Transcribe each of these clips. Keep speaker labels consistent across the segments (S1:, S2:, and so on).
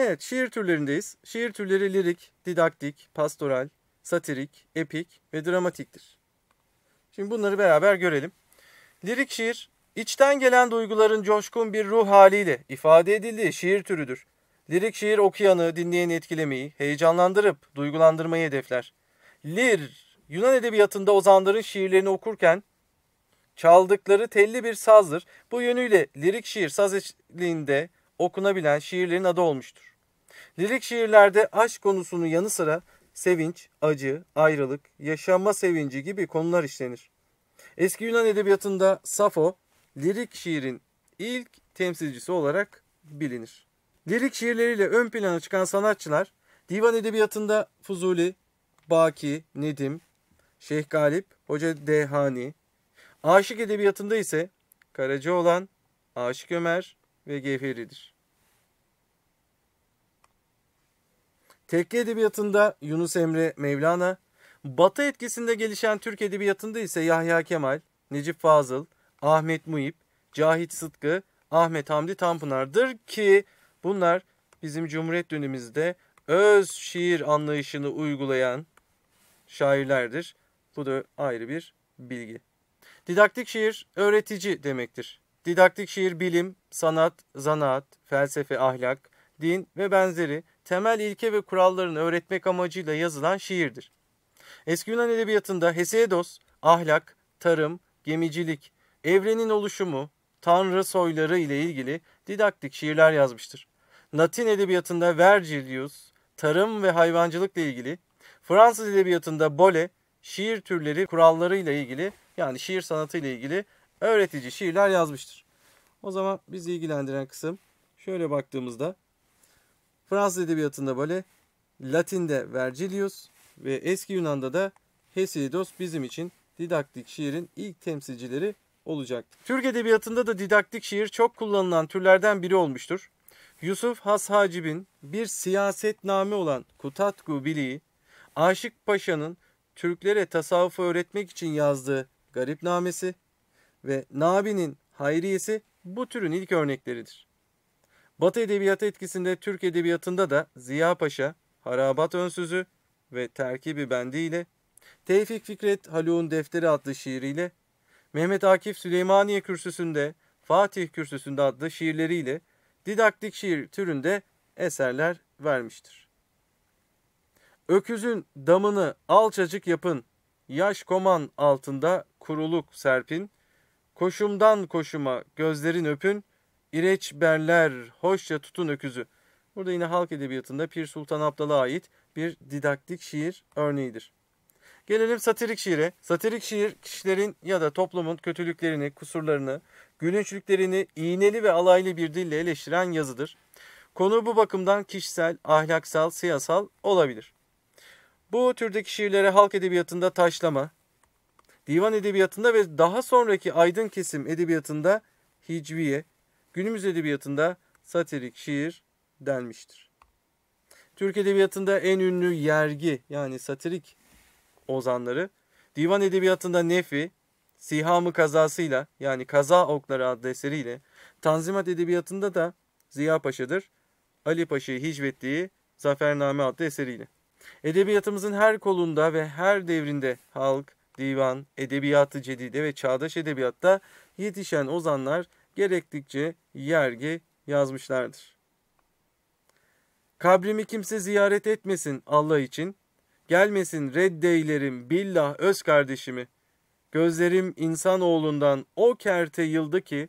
S1: Evet şiir türlerindeyiz. Şiir türleri lirik, didaktik, pastoral, satirik, epik ve dramatiktir. Şimdi bunları beraber görelim. Lirik şiir, içten gelen duyguların coşkun bir ruh haliyle ifade edildiği şiir türüdür. Lirik şiir okuyanı, dinleyeni etkilemeyi, heyecanlandırıp duygulandırmayı hedefler. Lir, Yunan edebiyatında ozanların şiirlerini okurken çaldıkları telli bir sazdır. Bu yönüyle lirik şiir saz eşliğinde okunabilen şiirlerin adı olmuştur. Lirik şiirlerde aşk konusunun yanı sıra sevinç, acı, ayrılık, yaşanma sevinci gibi konular işlenir. Eski Yunan edebiyatında Safo, lirik şiirin ilk temsilcisi olarak bilinir. Lirik şiirleriyle ön plana çıkan sanatçılar, divan edebiyatında Fuzuli, Baki, Nedim, Şeyh Galip, Hoca Dehani, aşık edebiyatında ise Karacaoğlan, Aşık Ömer ve Gevheri'dir. Tekke edebiyatında Yunus Emre Mevlana, Batı etkisinde gelişen Türk edebiyatında ise Yahya Kemal, Necip Fazıl, Ahmet Muhip, Cahit Sıtkı, Ahmet Hamdi Tanpınar'dır ki bunlar bizim Cumhuriyet dönemimizde öz şiir anlayışını uygulayan şairlerdir. Bu da ayrı bir bilgi. Didaktik şiir öğretici demektir. Didaktik şiir bilim, sanat, zanaat, felsefe, ahlak, din ve benzeri temel ilke ve kurallarını öğretmek amacıyla yazılan şiirdir. Eski Yunan edebiyatında Hesiodos, ahlak, tarım, gemicilik, evrenin oluşumu, tanrı soyları ile ilgili didaktik şiirler yazmıştır. Latin edebiyatında Vergilius, tarım ve hayvancılıkla ilgili, Fransız edebiyatında Bole, şiir türleri kuralları ile ilgili yani şiir sanatı ile ilgili öğretici şiirler yazmıştır. O zaman bizi ilgilendiren kısım şöyle baktığımızda Fransız edebiyatında böyle, Latin'de Vergilius ve eski Yunan'da da Hesiodos bizim için didaktik şiirin ilk temsilcileri olacak. Türk edebiyatında da didaktik şiir çok kullanılan türlerden biri olmuştur. Yusuf Has Hacib'in bir siyasetname olan Kutatku Bili'yi, Aşık Paşa'nın Türklere tasavvufu öğretmek için yazdığı Garip Namesi ve Nabi'nin Hayriyesi bu türün ilk örnekleridir. Batı edebiyatı etkisinde Türk edebiyatında da Ziya Paşa, Harabat Önsüzü ve Terkibi Bendi ile Tevfik Fikret Haluk'un Defteri adlı şiiriyle, Mehmet Akif Süleymaniye Kürsüsü'nde Fatih Kürsüsü'nde adlı şiirleriyle didaktik şiir türünde eserler vermiştir. Öküzün damını alçacık yapın, yaş koman altında kuruluk serpin, koşumdan koşuma gözlerin öpün, İreç berler, hoşça tutun öküzü. Burada yine halk edebiyatında Pir Sultan Abdal'a ait bir didaktik şiir örneğidir. Gelelim satirik şiire. Satirik şiir kişilerin ya da toplumun kötülüklerini, kusurlarını, gülünçlüklerini iğneli ve alaylı bir dille eleştiren yazıdır. Konu bu bakımdan kişisel, ahlaksal, siyasal olabilir. Bu türdeki şiirlere halk edebiyatında taşlama, divan edebiyatında ve daha sonraki aydın kesim edebiyatında hicviye, günümüz edebiyatında satirik şiir denmiştir. Türk edebiyatında en ünlü yergi yani satirik ozanları divan edebiyatında Nefi, Sihamı kazasıyla yani Kaza Okları adlı eseriyle Tanzimat edebiyatında da Ziya Paşa'dır. Ali Paşa'yı hicvettiği Zafername adlı eseriyle. Edebiyatımızın her kolunda ve her devrinde halk, divan, edebiyatı cedide ve çağdaş edebiyatta yetişen ozanlar gerektikçe yergi yazmışlardır. Kabrimi kimse ziyaret etmesin Allah için. Gelmesin reddeylerim billah öz kardeşimi. Gözlerim insanoğlundan o kerte yıldı ki,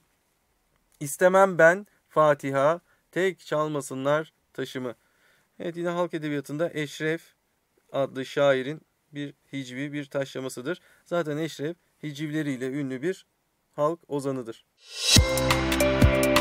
S1: istemem ben Fatiha, tek çalmasınlar taşımı. Evet yine halk edebiyatında Eşref adlı şairin bir hicvi, bir taşlamasıdır. Zaten Eşref hicivleriyle ünlü bir halk ozanıdır. Müzik